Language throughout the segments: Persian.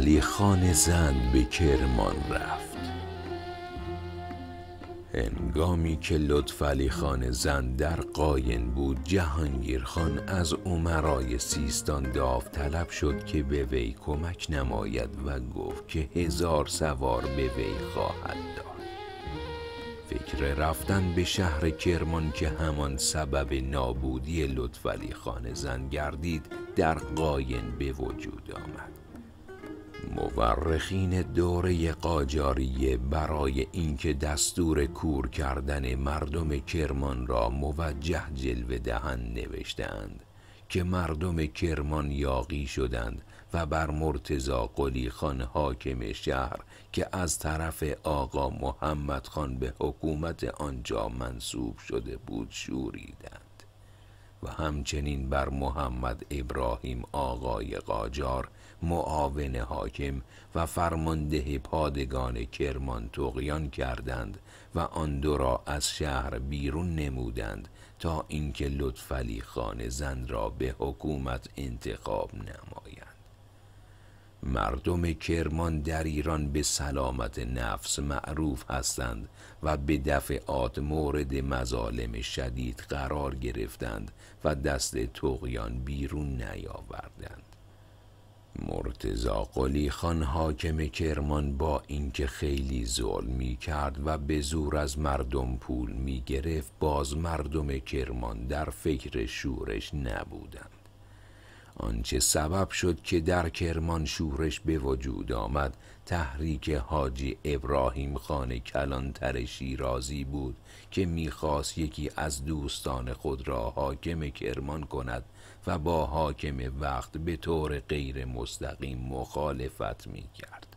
علی خان زند به کرمان رفت هنگامی که لطف علی خان زند در قاین بود جهانگیر خان از عمرای سیستان داوطلب شد که به وی کمک نماید و گفت که هزار سوار به وی خواهد داد فکر رفتن به شهر کرمان که همان سبب نابودی لطفعلی خان زن گردید در قاین به وجود آمد مورخین دوره قاجاریه برای اینکه دستور کور کردن مردم کرمان را موجه جلوه دهند نوشتند که مردم کرمان یاقی شدند و بر مرتزا قلی خان حاکم شهر که از طرف آقا محمد خان به حکومت آنجا منصوب شده بود شوریدند و همچنین بر محمد ابراهیم آقای قاجار معاون حاکم و فرمانده پادگان کرمان تقیان کردند و آن دو را از شهر بیرون نمودند تا اینکه لطفعلی خان زند را به حکومت انتخاب نماید مردم کرمان در ایران به سلامت نفس معروف هستند و به دفعات مورد مظالم شدید قرار گرفتند و دست تقیان بیرون نیاوردند مرتزا قلی خان حاکم کرمان با اینکه خیلی ظلم می کرد و به زور از مردم پول می گرفت باز مردم کرمان در فکر شورش نبودند آنچه سبب شد که در کرمان شورش به وجود آمد تحریک حاجی ابراهیم خان کلانتر شیرازی بود که میخواست یکی از دوستان خود را حاکم کرمان کند و با حاکم وقت به طور غیر مستقیم مخالفت میکرد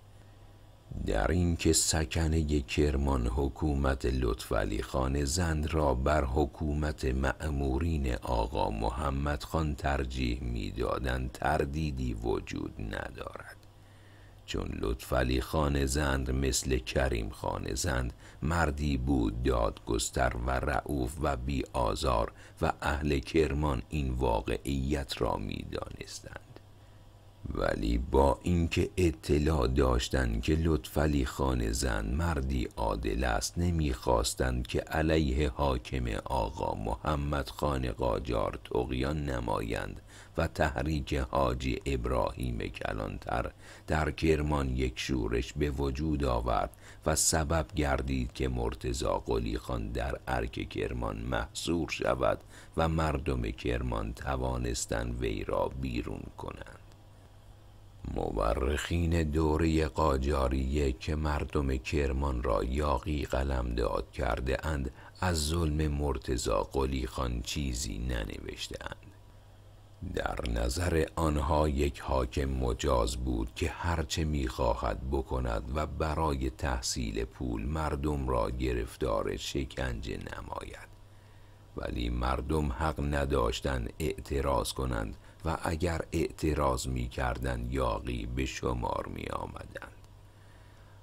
در اینکه سکنه کرمان حکومت لطفعلی خان زند را بر حکومت معمورین آقا محمد خان ترجیح میدادند تردیدی وجود ندارد چون لطفعلی خان زند مثل کریم خان زند مردی بود دادگستر و رعوف و بی آزار و اهل کرمان این واقعیت را میدانستند ولی با اینکه اطلاع داشتند که لطفلی خان زن مردی عادل است نمیخواستند که علیه حاکم آقا محمد خان قاجار تقیان نمایند و تحریک حاجی ابراهیم کلانتر در کرمان یک شورش به وجود آورد و سبب گردید که مرتزا قلی خان در ارک کرمان محصور شود و مردم کرمان توانستند وی را بیرون کنند مورخین دوره قاجاریه که مردم کرمان را یاقی قلم داد کرده اند از ظلم مرتزا قلی خان چیزی ننوشته در نظر آنها یک حاکم مجاز بود که هرچه میخواهد بکند و برای تحصیل پول مردم را گرفتار شکنجه نماید ولی مردم حق نداشتند اعتراض کنند و اگر اعتراض می کردن یاقی به شمار می آمدن.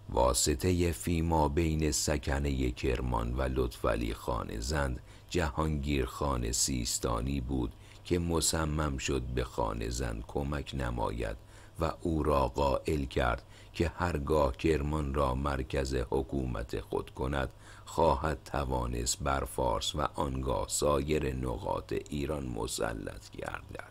واسطه فیما بین سکنه کرمان و لطفلی خان زند جهانگیر خان سیستانی بود که مصمم شد به خان زند کمک نماید و او را قائل کرد که هرگاه کرمان را مرکز حکومت خود کند خواهد توانست بر فارس و آنگاه سایر نقاط ایران مسلط گردد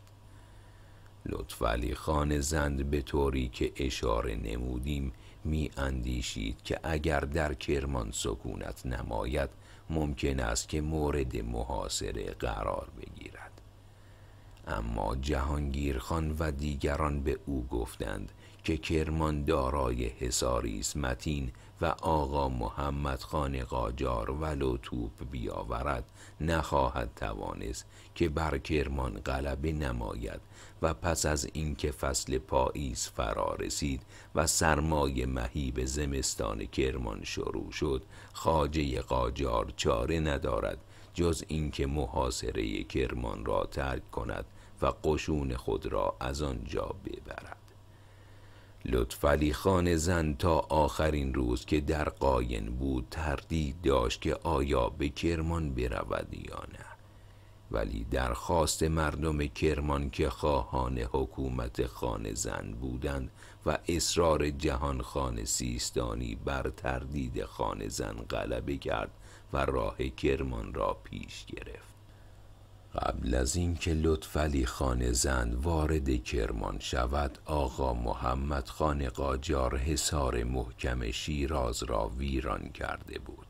علی خان زند به طوری که اشاره نمودیم می اندیشید که اگر در کرمان سکونت نماید ممکن است که مورد محاصره قرار بگیرد اما جهانگیر خان و دیگران به او گفتند که کرمان دارای حصاری است متین و آقا محمد خان قاجار ولو توپ بیاورد نخواهد توانست که بر کرمان غلبه نماید و پس از اینکه فصل پاییز فرا رسید و سرمای مهیب زمستان کرمان شروع شد خاجه قاجار چاره ندارد جز اینکه محاصره کرمان را ترک کند و قشون خود را از آنجا ببرد لطفعلی خان زن تا آخرین روز که در قاین بود تردید داشت که آیا به کرمان برود یا نه ولی درخواست مردم کرمان که خواهان حکومت خان زن بودند و اصرار جهان خان سیستانی بر تردید خان زن غلبه کرد و راه کرمان را پیش گرفت قبل از اینکه لطفلی خان زند وارد کرمان شود آقا محمد خان قاجار حصار محکم شیراز را ویران کرده بود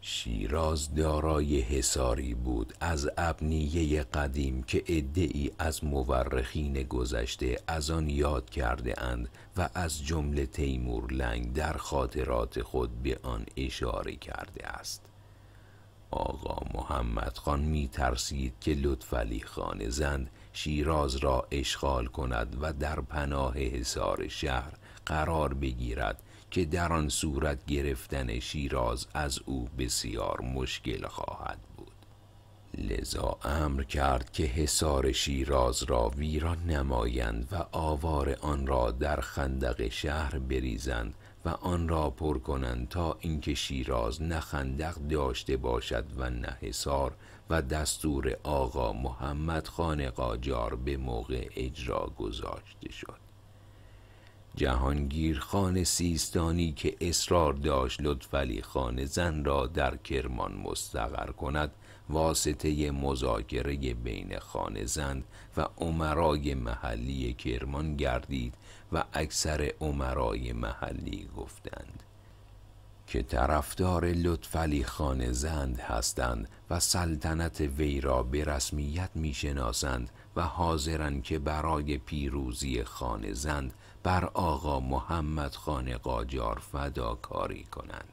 شیراز دارای حصاری بود از ابنیه قدیم که ادعی از مورخین گذشته از آن یاد کرده اند و از جمله تیمور لنگ در خاطرات خود به آن اشاره کرده است آقا محمد خان می ترسید که لطفعلی خان زند شیراز را اشغال کند و در پناه حصار شهر قرار بگیرد که در آن صورت گرفتن شیراز از او بسیار مشکل خواهد بود لذا امر کرد که حصار شیراز را ویران نمایند و آوار آن را در خندق شهر بریزند و آن را پر کنند تا اینکه شیراز نه خندق داشته باشد و نه حصار و دستور آقا محمد خان قاجار به موقع اجرا گذاشته شد جهانگیر خان سیستانی که اصرار داشت لطفعلی خان زن را در کرمان مستقر کند واسطه مذاکره بین خانزند و عمرای محلی کرمان گردید و اکثر عمرای محلی گفتند که طرفدار لطفعلی زند هستند و سلطنت وی را به رسمیت میشناسند و حاضرند که برای پیروزی خانزند بر آقا محمد خان قاجار فداکاری کنند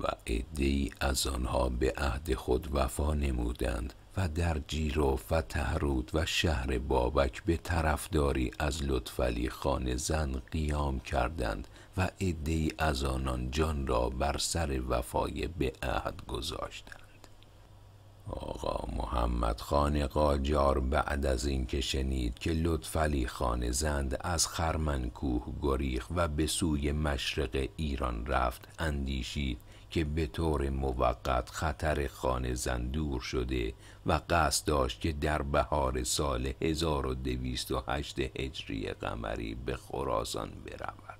و عدهای از آنها به عهد خود وفا نمودند و در جیروف و تهرود و شهر بابک به طرفداری از لطفلی خان زن قیام کردند و عدهای از آنان جان را بر سر وفای به عهد گذاشتند آقا محمد خان قاجار بعد از که شنید که لطفلی خان زند از خرمنکوه گریخ و به سوی مشرق ایران رفت اندیشید که به طور موقت خطر خانه دور شده و قصد داشت که در بهار سال 1208 هجری قمری به خراسان برود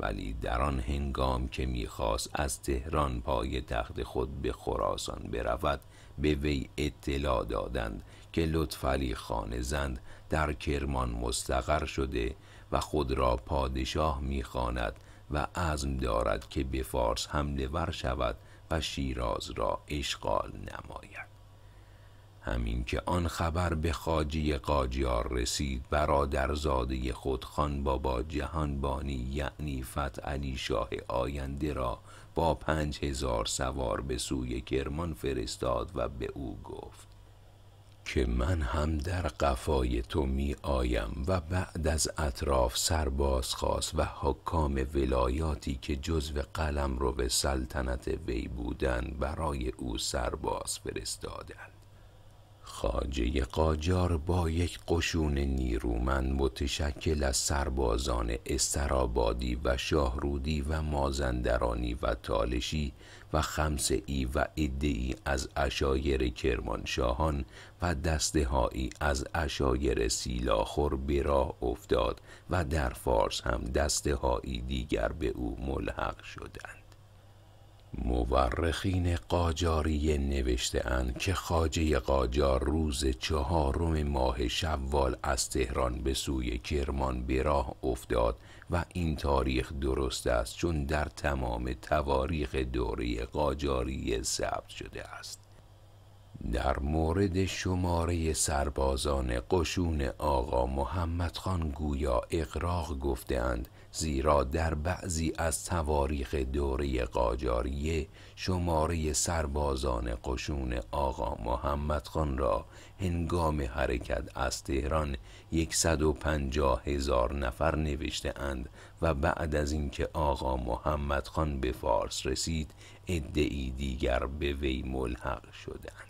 ولی در آن هنگام که میخواست از تهران پای تخت خود به خراسان برود به وی اطلاع دادند که لطفعلی خانه زند در کرمان مستقر شده و خود را پادشاه میخواند و عزم دارد که به فارس حمله ور شود و شیراز را اشغال نماید همین که آن خبر به خاجی قاجار رسید زاده خود خان بابا بانی یعنی فتح علی شاه آینده را با پنج هزار سوار به سوی کرمان فرستاد و به او گفت که من هم در قفای تو می آیم و بعد از اطراف سرباز خواست و حکام ولایاتی که جزو قلم رو به سلطنت وی بودن برای او سرباز فرستادند خاجه قاجار با یک قشون نیرومند متشکل از سربازان استرابادی و شاهرودی و مازندرانی و تالشی و خمسه ای و اده ای از اشایر کرمانشاهان و دسته هایی از اشایر سیلاخور به راه افتاد و در فارس هم دسته هایی دیگر به او ملحق شدند مورخین قاجاری نوشته اند که خاجه قاجار روز چهارم ماه شوال از تهران به سوی کرمان به راه افتاد و این تاریخ درست است چون در تمام تواریخ دوره قاجاری ثبت شده است در مورد شماره سربازان قشون آقا محمد خان گویا اقراق گفتند زیرا در بعضی از تواریخ دوره قاجاریه شماره سربازان قشون آقا محمد خان را هنگام حرکت از تهران 150 هزار نفر نوشته اند و بعد از اینکه آقا محمد خان به فارس رسید ادعی دیگر به وی ملحق شدند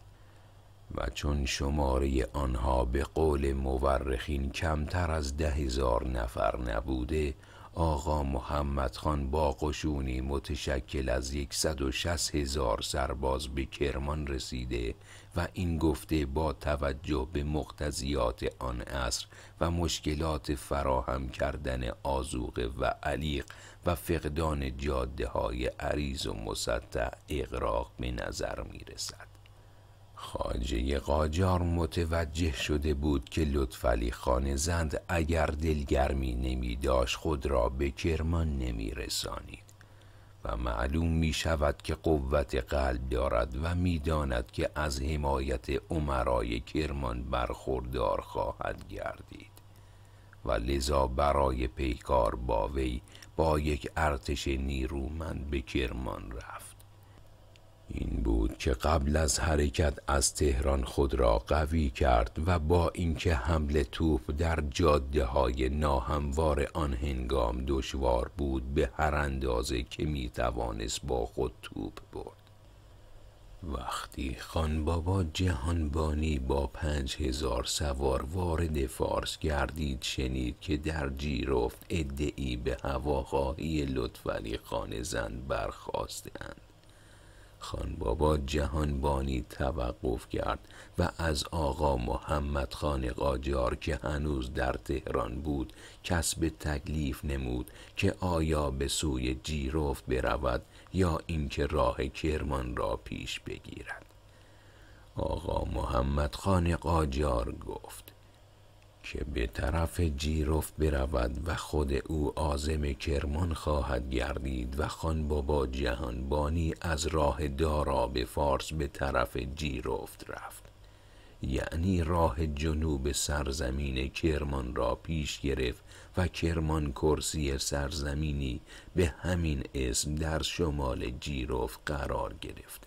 و چون شماره آنها به قول مورخین کمتر از ده هزار نفر نبوده آقا محمد خان با قشونی متشکل از 160 هزار سرباز به کرمان رسیده و این گفته با توجه به مقتضیات آن عصر و مشکلات فراهم کردن آزوق و علیق و فقدان جاده های عریض و مسطح اقراق به نظر می رسد. خاجه قاجار متوجه شده بود که لطفعلی خان زند اگر دلگرمی نمی داشت خود را به کرمان نمی رسانید و معلوم می شود که قوت قلب دارد و می داند که از حمایت عمرای کرمان برخوردار خواهد گردید و لذا برای پیکار با وی با یک ارتش نیرومند به کرمان رفت این بود که قبل از حرکت از تهران خود را قوی کرد و با اینکه حمل توپ در جاده های ناهموار آن هنگام دشوار بود به هر اندازه که می توانست با خود توپ برد وقتی خان بابا جهانبانی با پنج هزار سوار وارد فارس گردید شنید که در جیرفت ادعی به هواخواهی لطفعلی خان زن برخواستند خان بابا جهانبانی توقف کرد و از آقا محمد خان قاجار که هنوز در تهران بود کسب تکلیف نمود که آیا به سوی جیرفت برود یا اینکه راه کرمان را پیش بگیرد آقا محمد خان قاجار گفت که به طرف جیرفت برود و خود او آزم کرمان خواهد گردید و خان بابا جهانبانی از راه دارا به فارس به طرف جیرفت رفت یعنی راه جنوب سرزمین کرمان را پیش گرفت و کرمان کرسی سرزمینی به همین اسم در شمال جیرفت قرار گرفت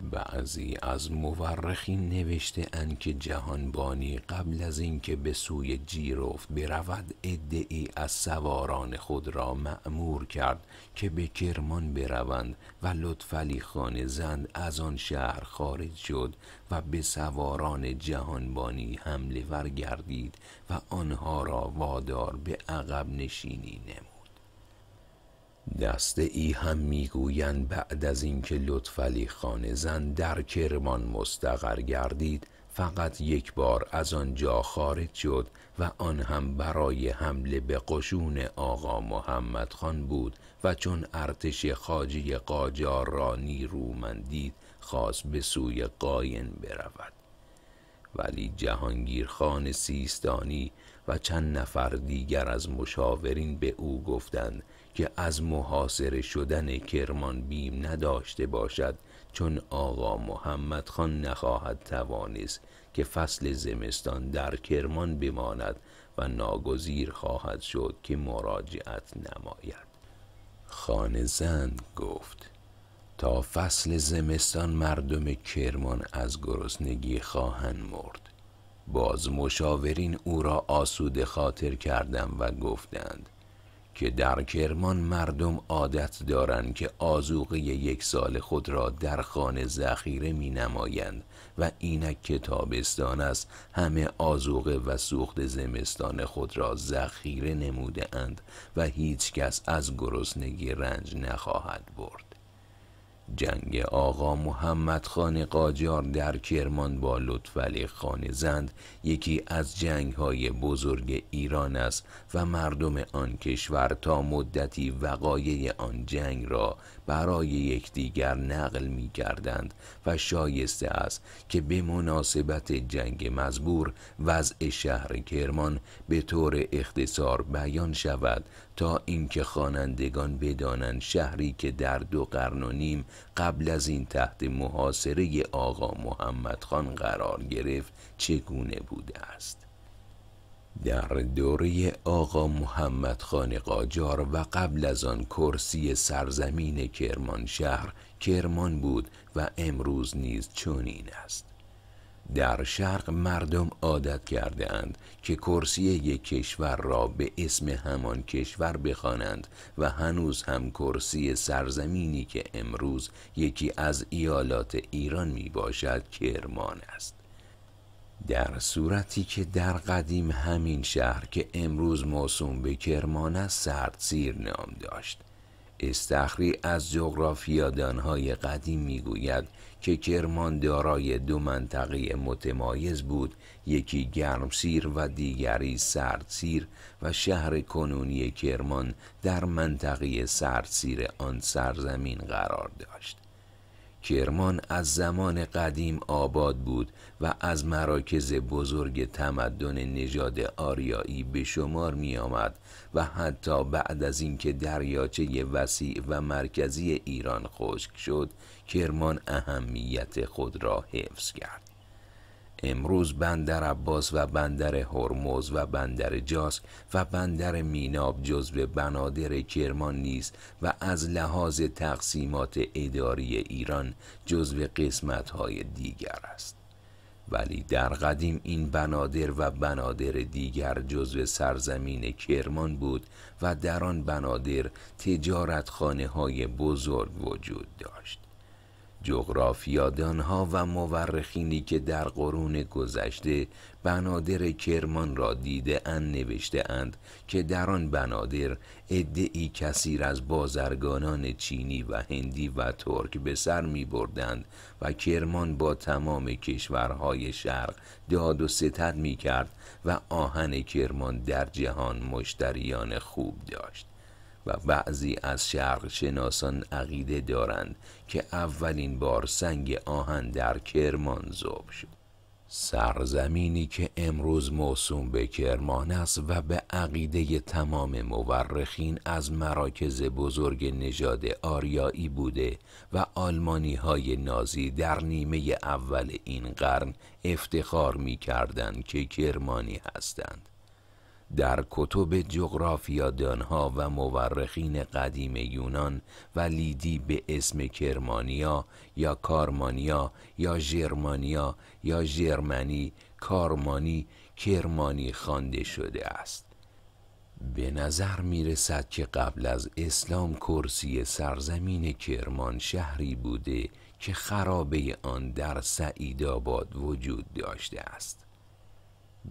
بعضی از مورخین نوشته اند که جهانبانی قبل از اینکه به سوی جیرفت برود ادعی از سواران خود را مأمور کرد که به کرمان بروند و لطفعلی خان زند از آن شهر خارج شد و به سواران جهانبانی حمله ور گردید و آنها را وادار به عقب نشینی نمود دسته ای هم میگویند بعد از اینکه لطفعلی خان زن در کرمان مستقر گردید فقط یک بار از آنجا خارج شد و آن هم برای حمله به قشون آقا محمد خان بود و چون ارتش خاجی قاجار را نیرومندید خواست به سوی قاین برود ولی جهانگیر خان سیستانی و چند نفر دیگر از مشاورین به او گفتند که از محاصره شدن کرمان بیم نداشته باشد چون آقا محمد خان نخواهد توانست که فصل زمستان در کرمان بماند و ناگزیر خواهد شد که مراجعت نماید خان زند گفت تا فصل زمستان مردم کرمان از گرسنگی خواهند مرد باز مشاورین او را آسوده خاطر کردم و گفتند که در کرمان مردم عادت دارند که آزوقه یک سال خود را در خانه ذخیره می نمایند و اینک که تابستان است همه آزوقه و سوخت زمستان خود را ذخیره نموده اند و هیچ کس از گرسنگی رنج نخواهد برد جنگ آقا محمد خان قاجار در کرمان با لطفعلی خان زند یکی از جنگ های بزرگ ایران است و مردم آن کشور تا مدتی وقایع آن جنگ را برای یکدیگر نقل می کردند و شایسته است که به مناسبت جنگ مزبور وضع شهر کرمان به طور اختصار بیان شود تا اینکه خوانندگان بدانند شهری که در دو قرن و نیم قبل از این تحت محاصره آقا محمد خان قرار گرفت چگونه بوده است در دوره آقا محمد خان قاجار و قبل از آن کرسی سرزمین کرمان شهر کرمان بود و امروز نیز چنین است در شرق مردم عادت کرده اند که کرسی یک کشور را به اسم همان کشور بخوانند و هنوز هم کرسی سرزمینی که امروز یکی از ایالات ایران می باشد کرمان است در صورتی که در قدیم همین شهر که امروز موسوم به کرمان است سردسیر نام داشت استخری از جغرافیادانهای قدیم میگوید که کرمان دارای دو منطقه متمایز بود یکی گرمسیر و دیگری سردسیر و شهر کنونی کرمان در منطقه سردسیر آن سرزمین قرار داشت کرمان از زمان قدیم آباد بود و از مراکز بزرگ تمدن نژاد آریایی به شمار می آمد و حتی بعد از اینکه دریاچه وسیع و مرکزی ایران خشک شد کرمان اهمیت خود را حفظ کرد امروز بندر عباس و بندر هرمز و بندر جاسک و بندر میناب جزو بنادر کرمان نیست و از لحاظ تقسیمات اداری ایران جزو قسمت های دیگر است ولی در قدیم این بنادر و بنادر دیگر جزو سرزمین کرمان بود و در آن بنادر تجارت خانه های بزرگ وجود داشت ها و مورخینی که در قرون گذشته بنادر کرمان را دیده ان نوشته اند که در آن بنادر ادعی کثیر از بازرگانان چینی و هندی و ترک به سر می بردند و کرمان با تمام کشورهای شرق داد و ستد می کرد و آهن کرمان در جهان مشتریان خوب داشت و بعضی از شرق شناسان عقیده دارند که اولین بار سنگ آهن در کرمان زوب شد سرزمینی که امروز موسوم به کرمان است و به عقیده تمام مورخین از مراکز بزرگ نژاد آریایی بوده و آلمانی های نازی در نیمه اول این قرن افتخار می کردن که کرمانی هستند. در کتب جغرافیادانها و مورخین قدیم یونان و لیدی به اسم کرمانیا یا کارمانیا یا ژرمانیا یا ژرمنی کارمانی کرمانی خوانده شده است به نظر می رسد که قبل از اسلام کرسی سرزمین کرمان شهری بوده که خرابه آن در سعیدآباد وجود داشته است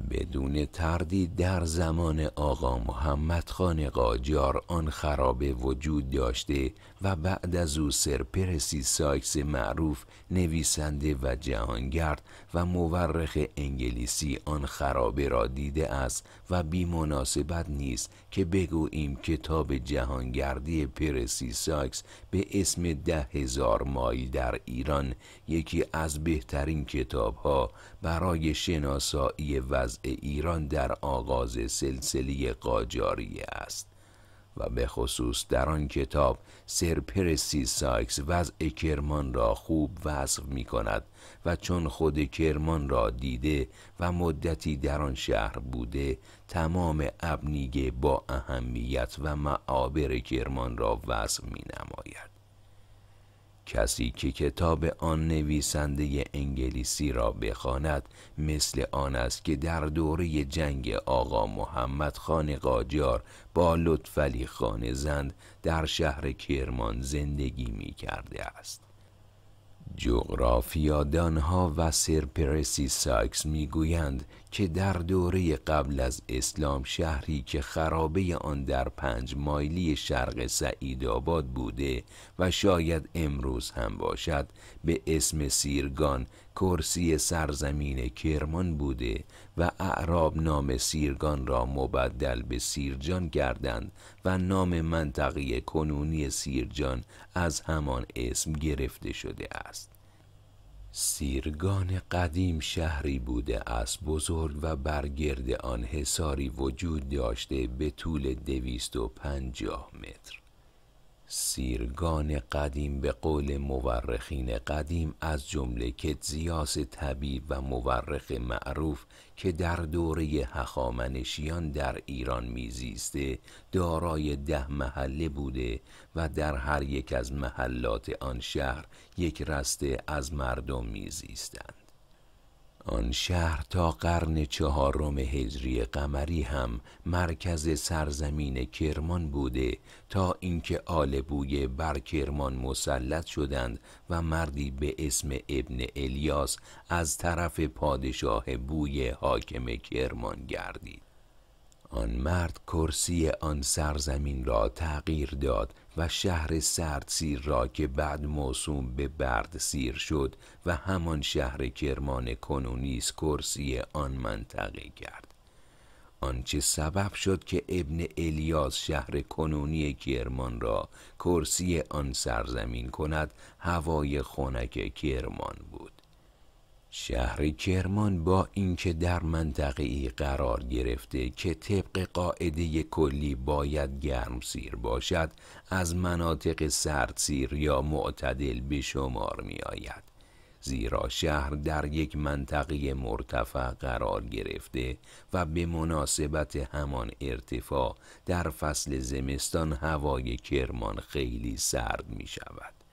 بدون تردید در زمان آقا محمد خان قاجار آن خرابه وجود داشته و بعد از او سرپرسی ساکس معروف نویسنده و جهانگرد و مورخ انگلیسی آن خرابه را دیده است و بی مناسبت نیست که بگوییم کتاب جهانگردی پرسی ساکس به اسم ده هزار مایل در ایران یکی از بهترین کتاب ها برای شناسایی وضع ایران در آغاز سلسله قاجاری است. و به خصوص در آن کتاب سرپرسی سایکس وضع کرمان را خوب وصف می کند و چون خود کرمان را دیده و مدتی در آن شهر بوده تمام ابنیگه با اهمیت و معابر کرمان را وصف می نماید. کسی که کتاب آن نویسنده انگلیسی را بخواند مثل آن است که در دوره جنگ آقا محمد خان قاجار با لطفلی خان زند در شهر کرمان زندگی می کرده است. جغرافیادان ها و سرپرسی ساکس گویند که در دوره قبل از اسلام شهری که خرابه آن در پنج مایلی شرق سعید آباد بوده و شاید امروز هم باشد به اسم سیرگان کرسی سرزمین کرمان بوده و اعراب نام سیرگان را مبدل به سیرجان کردند و نام منطقه کنونی سیرجان از همان اسم گرفته شده است سیرگان قدیم شهری بوده است بزرگ و برگرد آن حساری وجود داشته به طول دویست و پنجاه متر سیرگان قدیم به قول مورخین قدیم از جمله کتزیاس طبیب و مورخ معروف که در دوره هخامنشیان در ایران میزیسته دارای ده محله بوده و در هر یک از محلات آن شهر یک رسته از مردم میزیستند آن شهر تا قرن چهارم هجری قمری هم مرکز سرزمین کرمان بوده تا اینکه آل بویه بر کرمان مسلط شدند و مردی به اسم ابن الیاس از طرف پادشاه بویه حاکم کرمان گردید آن مرد کرسی آن سرزمین را تغییر داد و شهر سیر را که بعد موسوم به برد سیر شد و همان شهر کرمان کنونیس کرسی آن منطقه کرد آنچه سبب شد که ابن الیاس شهر کنونی کرمان را کرسی آن سرزمین کند هوای خنک کرمان بود شهر کرمان با اینکه در منطقه ای قرار گرفته که طبق قاعده کلی باید گرم سیر باشد از مناطق سیر یا معتدل به شمار می آید زیرا شهر در یک منطقه مرتفع قرار گرفته و به مناسبت همان ارتفاع در فصل زمستان هوای کرمان خیلی سرد می شود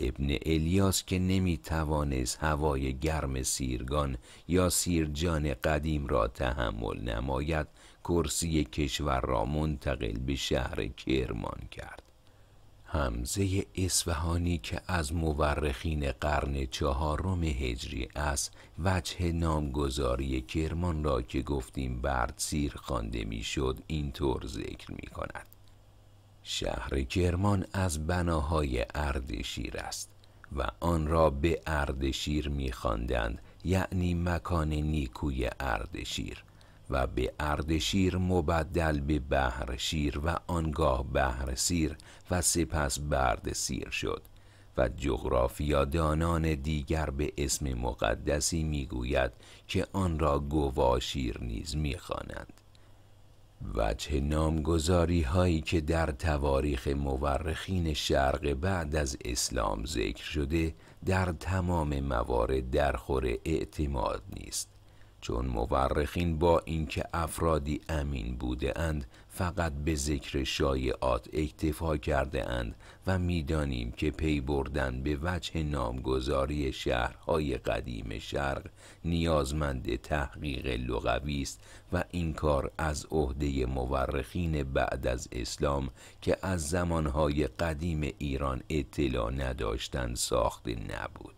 ابن الیاس که نمی توانست هوای گرم سیرگان یا سیرجان قدیم را تحمل نماید کرسی کشور را منتقل به شهر کرمان کرد همزه اصفهانی که از مورخین قرن چهارم هجری است وجه نامگذاری کرمان را که گفتیم برد سیر خوانده میشد اینطور ذکر می کند شهر کرمان از بناهای اردشیر است و آن را به اردشیر خواندند یعنی مکان نیکوی اردشیر و به اردشیر مبدل به شیر و آنگاه سیر و سپس برد سیر شد و جغرافیادانان دیگر به اسم مقدسی میگوید که آن را گواشیر نیز میخوانند وجه نامگذاری هایی که در تواریخ مورخین شرق بعد از اسلام ذکر شده در تمام موارد در خور اعتماد نیست چون مورخین با اینکه افرادی امین بوده اند فقط به ذکر شایعات اکتفا کرده اند و میدانیم که پی بردن به وجه نامگذاری شهرهای قدیم شرق نیازمند تحقیق لغوی است و این کار از عهده مورخین بعد از اسلام که از زمانهای قدیم ایران اطلاع نداشتند ساخته نبود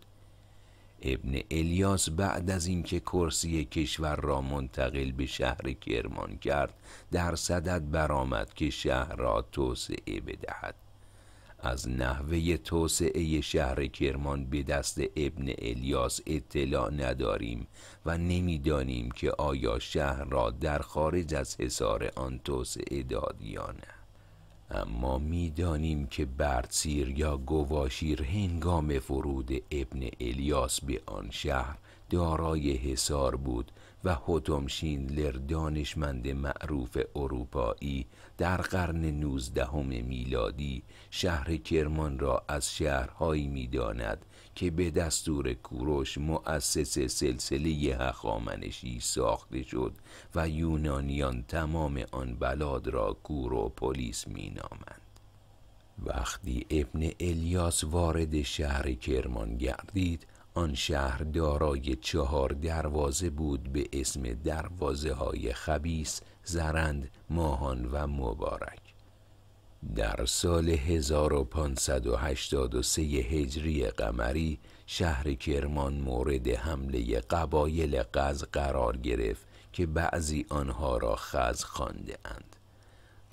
ابن الیاس بعد از اینکه کرسی کشور را منتقل به شهر کرمان کرد در صدد برآمد که شهر را توسعه بدهد از نحوه توسعه شهر کرمان به دست ابن الیاس اطلاع نداریم و نمیدانیم که آیا شهر را در خارج از حصار آن توسعه داد یا نه اما میدانیم که بردسیر یا گواشیر هنگام فرود ابن الیاس به آن شهر دارای حصار بود و حتمشین لر دانشمند معروف اروپایی در قرن نوزدهم میلادی شهر کرمان را از شهرهایی میداند که به دستور کوروش مؤسس سلسله هخامنشی ساخته شد و یونانیان تمام آن بلاد را کوروپولیس مینامند وقتی ابن الیاس وارد شهر کرمان گردید آن شهر دارای چهار دروازه بود به اسم دروازه های خبیس زرند ماهان و مبارک در سال 1583 هجری قمری شهر کرمان مورد حمله قبایل قز قرار گرفت که بعضی آنها را خز خانده اند.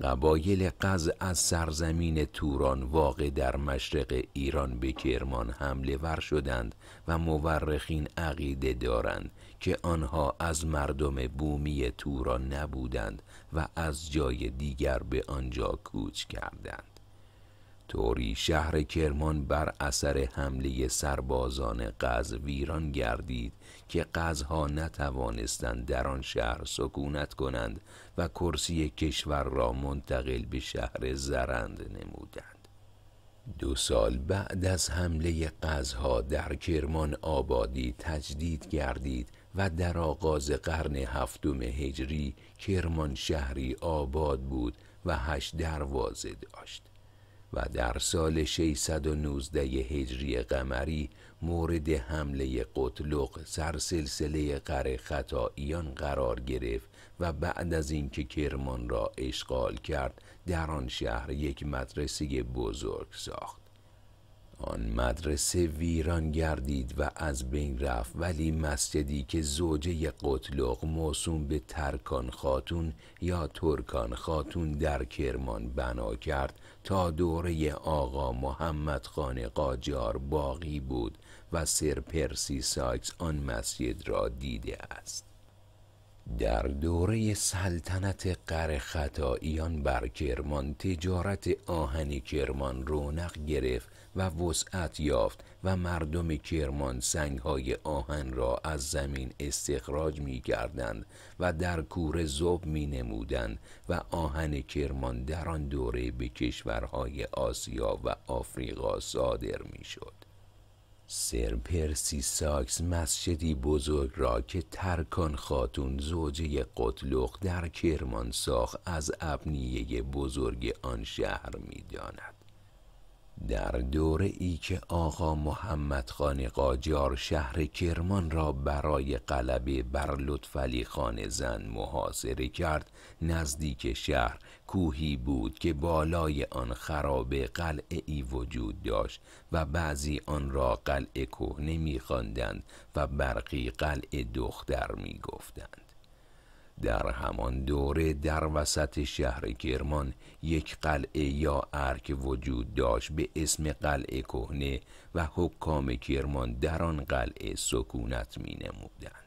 قبایل قز از سرزمین توران واقع در مشرق ایران به کرمان حمله ور شدند و مورخین عقیده دارند که آنها از مردم بومی تورا نبودند و از جای دیگر به آنجا کوچ کردند طوری شهر کرمان بر اثر حمله سربازان قز ویران گردید که قزها نتوانستند در آن شهر سکونت کنند و کرسی کشور را منتقل به شهر زرند نمودند دو سال بعد از حمله قزها در کرمان آبادی تجدید گردید و در آغاز قرن هفتم هجری کرمان شهری آباد بود و هشت دروازه داشت و در سال 619 هجری قمری مورد حمله قطلق سرسلسله قره خطاییان قرار گرفت و بعد از اینکه کرمان را اشغال کرد در آن شهر یک مدرسه بزرگ ساخت آن مدرسه ویران گردید و از بین رفت ولی مسجدی که زوجه قتلق موسوم به ترکان خاتون یا ترکان خاتون در کرمان بنا کرد تا دوره آقا محمد خان قاجار باقی بود و سر پرسی ساکس آن مسجد را دیده است در دوره سلطنت قر خطاییان بر کرمان تجارت آهن کرمان رونق گرفت و وسعت یافت و مردم کرمان سنگهای آهن را از زمین استخراج می کردند و در کوره زوب می نمودند و آهن کرمان در آن دوره به کشورهای آسیا و آفریقا صادر می شد. سر پرسی ساکس مسجدی بزرگ را که ترکان خاتون زوجه قتلق در کرمان ساخت از ابنیه بزرگ آن شهر می داند. در دوره ای که آقا محمد خان قاجار شهر کرمان را برای غلبه بر لطفعلی خان زن محاصره کرد نزدیک شهر کوهی بود که بالای آن خرابه قلعه ای وجود داشت و بعضی آن را قلعه کهنه خواندند و برقی قلعه دختر گفتند در همان دوره در وسط شهر کرمان یک قلعه یا ارک وجود داشت به اسم قلعه کهنه و حکام کرمان در آن قلعه سکونت می نمودند.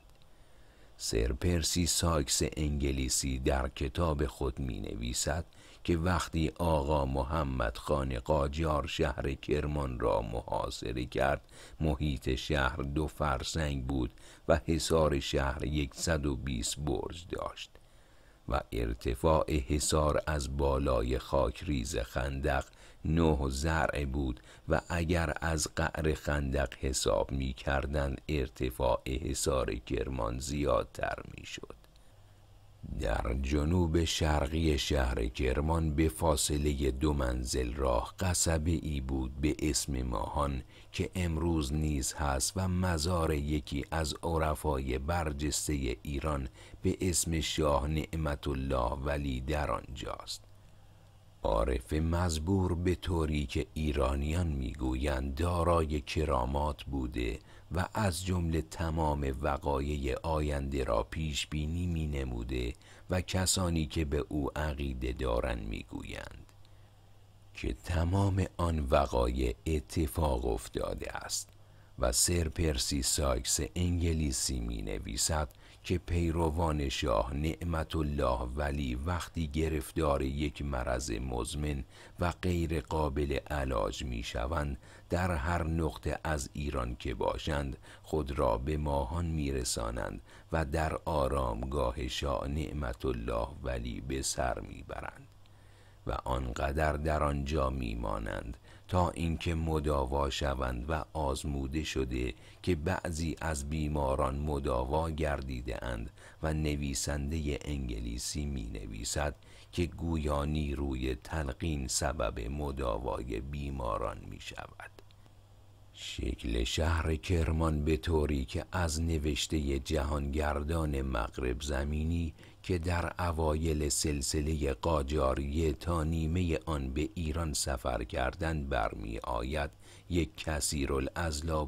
سر پرسی ساکس انگلیسی در کتاب خود می نویسد که وقتی آقا محمد خان قاجار شهر کرمان را محاصره کرد محیط شهر دو فرسنگ بود و حصار شهر 120 برج داشت و ارتفاع حصار از بالای خاکریز خندق نه زرع بود و اگر از قعر خندق حساب می کردن ارتفاع حصار کرمان زیادتر می شد. در جنوب شرقی شهر کرمان به فاصله دو منزل راه قصبه ای بود به اسم ماهان که امروز نیز هست و مزار یکی از عرفای برجسته ایران به اسم شاه نعمت الله ولی در آنجاست عارف مزبور به طوری که ایرانیان میگویند دارای کرامات بوده و از جمله تمام وقایع آینده را پیش بینی می نموده و کسانی که به او عقیده دارند می گویند که تمام آن وقایع اتفاق افتاده است و سر پرسی سایکس انگلیسی می نویسد که پیروان شاه نعمت الله ولی وقتی گرفتار یک مرض مزمن و غیر قابل علاج می شوند در هر نقطه از ایران که باشند خود را به ماهان می رسانند و در آرامگاه شاه نعمت الله ولی به سر می برند و آنقدر در آنجا می مانند تا اینکه مداوا شوند و آزموده شده که بعضی از بیماران مداوا گردیده اند و نویسنده انگلیسی می نویسد که گویا نیروی تلقین سبب مداوای بیماران می شود شکل شهر کرمان به طوری که از نوشته جهانگردان مغرب زمینی که در اوایل سلسله قاجاریه تا نیمه آن به ایران سفر کردن برمی آید یک کسیر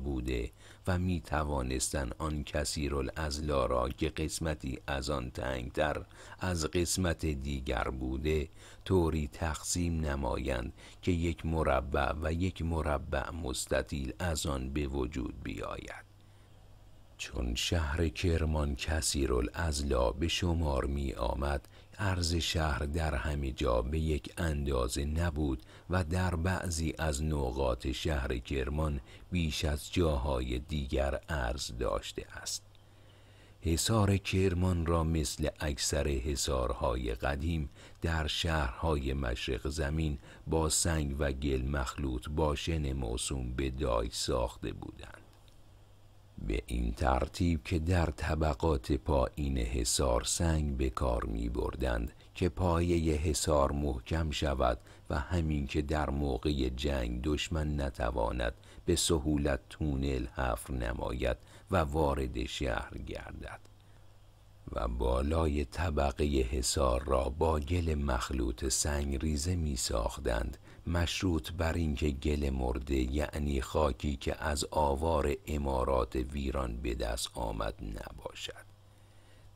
بوده و می توانستن آن کسیر الازلا را که قسمتی از آن تنگتر از قسمت دیگر بوده طوری تقسیم نمایند که یک مربع و یک مربع مستطیل از آن به وجود بیاید چون شهر کرمان کسیر الازلا به شمار می آمد ارز شهر در همه جا به یک اندازه نبود و در بعضی از نقاط شهر کرمان بیش از جاهای دیگر ارز داشته است حصار کرمان را مثل اکثر حصارهای قدیم در شهرهای مشرق زمین با سنگ و گل مخلوط با شن موسوم به دای ساخته بودند به این ترتیب که در طبقات پایین حصار سنگ به کار می بردند که پایه حصار محکم شود و همین که در موقع جنگ دشمن نتواند به سهولت تونل حفر نماید و وارد شهر گردد و بالای طبقه حصار را با گل مخلوط سنگ ریزه می مشروط بر اینکه گل مرده یعنی خاکی که از آوار امارات ویران به دست آمد نباشد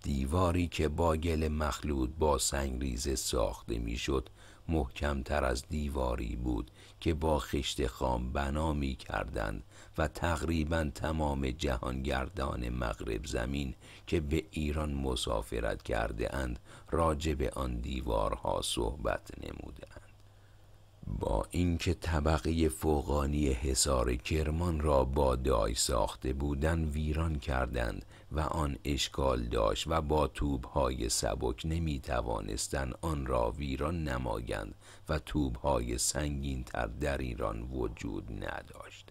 دیواری که با گل مخلوط با ریزه ساخته میشد محکمتر از دیواری بود که با خشت خام بنا می کردند و تقریبا تمام جهانگردان مغرب زمین که به ایران مسافرت کرده اند به آن دیوارها صحبت نموده با اینکه طبقه فوقانی حصار کرمان را با دای ساخته بودن ویران کردند و آن اشکال داشت و با توبهای سبک نمی توانستند آن را ویران نمایند و توبهای سنگین تر در ایران وجود نداشت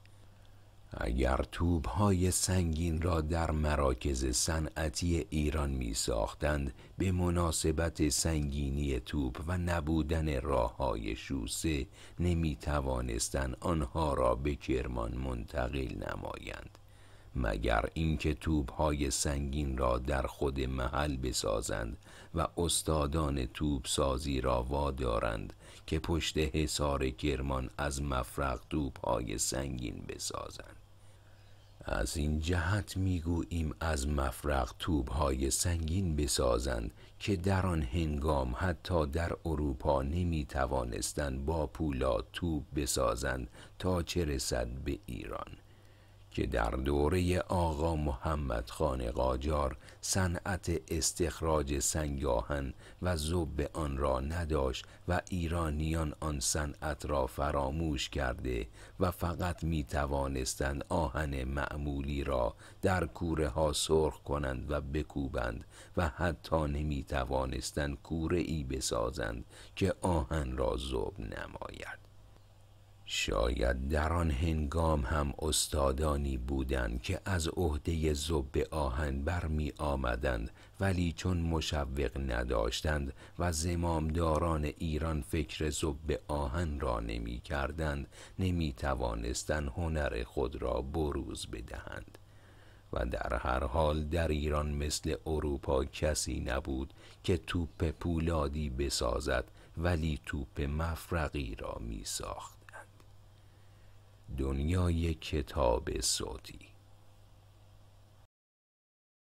اگر توبهای سنگین را در مراکز صنعتی ایران می ساختند به مناسبت سنگینی توپ و نبودن راه های شوسه نمی توانستند آنها را به کرمان منتقل نمایند مگر اینکه توبهای سنگین را در خود محل بسازند و استادان توب سازی را وادارند که پشت حصار کرمان از مفرق توبهای سنگین بسازند از این جهت میگوییم از مفرق توبهای سنگین بسازند که در آن هنگام حتی در اروپا نمی توانستند با پولا توب بسازند تا چه رسد به ایران که در دوره آقا محمد خان قاجار صنعت استخراج آهن و زوب آن را نداشت و ایرانیان آن صنعت را فراموش کرده و فقط می توانستند آهن معمولی را در کوره ها سرخ کنند و بکوبند و حتی نمی توانستند کوره ای بسازند که آهن را زوب نماید شاید در آن هنگام هم استادانی بودند که از عهده زب آهن برمی آمدند ولی چون مشوق نداشتند و زمامداران ایران فکر زب آهن را نمی کردند نمی توانستند هنر خود را بروز بدهند و در هر حال در ایران مثل اروپا کسی نبود که توپ پولادی بسازد ولی توپ مفرقی را می ساخت. دنیای کتاب صوتی